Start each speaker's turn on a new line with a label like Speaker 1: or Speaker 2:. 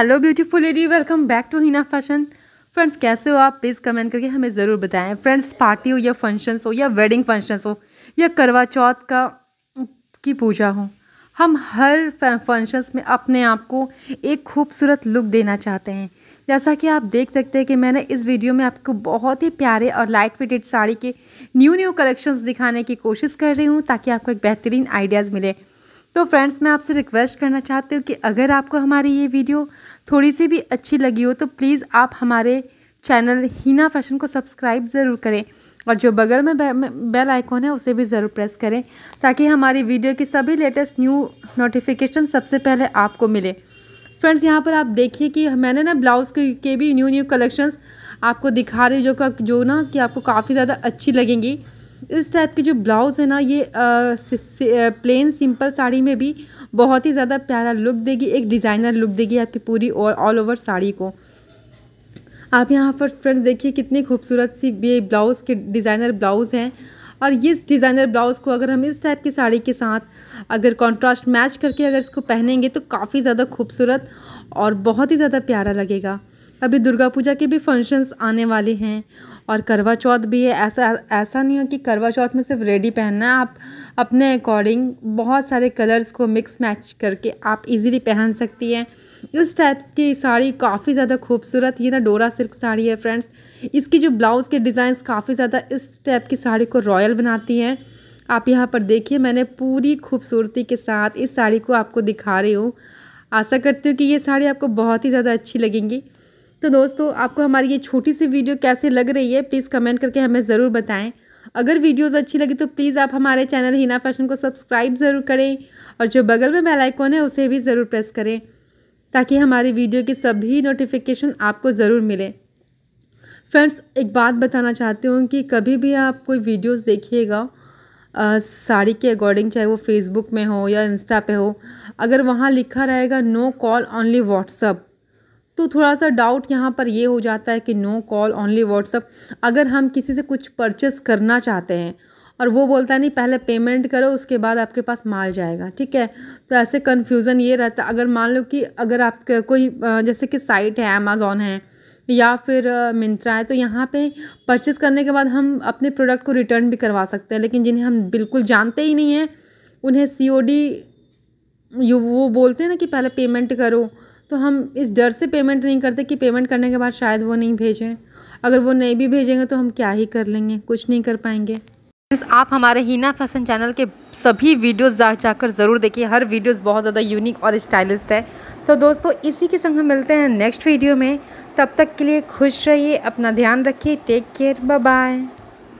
Speaker 1: hello beautiful lady welcome back to Hina fashion friends कैसे हो आप प्लीज़ कमेंट करके हमें ज़रूर बताएं फ्रेंड्स पार्टी हो या फंक्शंस हो या वेडिंग फंक्शंस हो या करवा चौथ का की पूजा हो हम हर फंक्शंस में अपने आप को एक खूबसूरत लुक देना चाहते हैं जैसा कि आप देख सकते हैं कि मैंने इस वीडियो में आपको बहुत ही प्यारे और लाइट वेटेड साड़ी के न्यू न्यू कलेक्शंस दिखाने की कोशिश कर रही हूँ ताकि आपको एक बेहतरीन आइडियाज़ मिले तो फ्रेंड्स मैं आपसे रिक्वेस्ट करना चाहती हूँ कि अगर आपको हमारी ये वीडियो थोड़ी सी भी अच्छी लगी हो तो प्लीज़ आप हमारे चैनल हीना फैशन को सब्सक्राइब ज़रूर करें और जो बगल में बेल आइकॉन है उसे भी ज़रूर प्रेस करें ताकि हमारी वीडियो की सभी लेटेस्ट न्यू नोटिफिकेशन सबसे पहले आपको मिले फ्रेंड्स यहाँ पर आप देखिए कि मैंने ना ब्लाउज़ के भी न्यू न्यू कलेक्शंस आपको दिखा रही जो का जो ना कि आपको काफ़ी ज़्यादा अच्छी लगेंगी इस टाइप के जो ब्लाउज़ है ना ये आ, प्लेन सिंपल साड़ी में भी बहुत ही ज़्यादा प्यारा लुक देगी एक डिज़ाइनर लुक देगी आपकी पूरी और ऑल ओवर साड़ी को आप यहाँ पर फ्रेंड्स देखिए कितनी खूबसूरत सी ये ब्लाउज़ के डिज़ाइनर ब्लाउज़ हैं और ये डिज़ाइनर ब्लाउज़ को अगर हम इस टाइप की साड़ी के साथ अगर कॉन्ट्रास्ट मैच करके अगर इसको पहनेंगे तो काफ़ी ज़्यादा खूबसूरत और बहुत ही ज़्यादा प्यारा लगेगा अभी दुर्गा पूजा के भी फंक्शंस आने वाले हैं और करवा चौथ भी है ऐसा ऐसा नहीं है कि करवा चौथ में सिर्फ रेडी पहनना है आप अपने अकॉर्डिंग बहुत सारे कलर्स को मिक्स मैच करके आप इजीली पहन सकती हैं इस टाइप की साड़ी काफ़ी ज़्यादा खूबसूरत ये ना डोरा सिल्क साड़ी है फ्रेंड्स इसकी जो ब्लाउज़ के डिज़ाइन काफ़ी ज़्यादा इस टाइप की साड़ी को रॉयल बनाती हैं आप यहाँ पर देखिए मैंने पूरी खूबसूरती के साथ इस साड़ी को आपको दिखा रही हूँ आशा करती हूँ कि ये साड़ी आपको बहुत ही ज़्यादा अच्छी लगेंगी तो दोस्तों आपको हमारी ये छोटी सी वीडियो कैसे लग रही है प्लीज़ कमेंट करके हमें ज़रूर बताएं अगर वीडियोस अच्छी लगी तो प्लीज़ आप हमारे चैनल हिना फैशन को सब्सक्राइब ज़रूर करें और जो बगल में बेल आइकॉन है उसे भी ज़रूर प्रेस करें ताकि हमारी वीडियो की सभी नोटिफिकेशन आपको ज़रूर मिले फ्रेंड्स एक बात बताना चाहती हूँ कि कभी भी आप कोई वीडियोज़ देखिएगा साड़ी के अकॉर्डिंग चाहे वो फेसबुक में हो या इंस्टा पे हो अगर वहाँ लिखा रहेगा नो कॉल ओनली व्हाट्सअप तो थोड़ा सा डाउट यहाँ पर ये हो जाता है कि नो कॉल ओनली व्हाट्सअप अगर हम किसी से कुछ परचेस करना चाहते हैं और वो बोलता है नहीं पहले पेमेंट करो उसके बाद आपके पास माल जाएगा ठीक है तो ऐसे कन्फ्यूज़न ये रहता है अगर मान लो कि अगर आपका कोई जैसे कि साइट है अमेज़ोन है या फिर मिंत्रा है तो यहाँ पे परचेस करने के बाद हम अपने प्रोडक्ट को रिटर्न भी करवा सकते हैं लेकिन जिन्हें हम बिल्कुल जानते ही नहीं हैं उन्हें सी ओ डी वो बोलते हैं ना कि पहले पेमेंट करो तो हम इस डर से पेमेंट नहीं करते कि पेमेंट करने के बाद शायद वो नहीं भेजें अगर वो नहीं भी भेजेंगे तो हम क्या ही कर लेंगे कुछ नहीं कर पाएंगे फ्रेंड्स आप हमारे हीना फैशन चैनल के सभी वीडियोस जा जाकर ज़रूर देखिए हर वीडियोस बहुत ज़्यादा यूनिक और स्टाइलिस्ट है तो दोस्तों इसी के संग हम मिलते हैं नेक्स्ट वीडियो में तब तक के लिए खुश रहिए अपना ध्यान रखिए टेक केयर बाय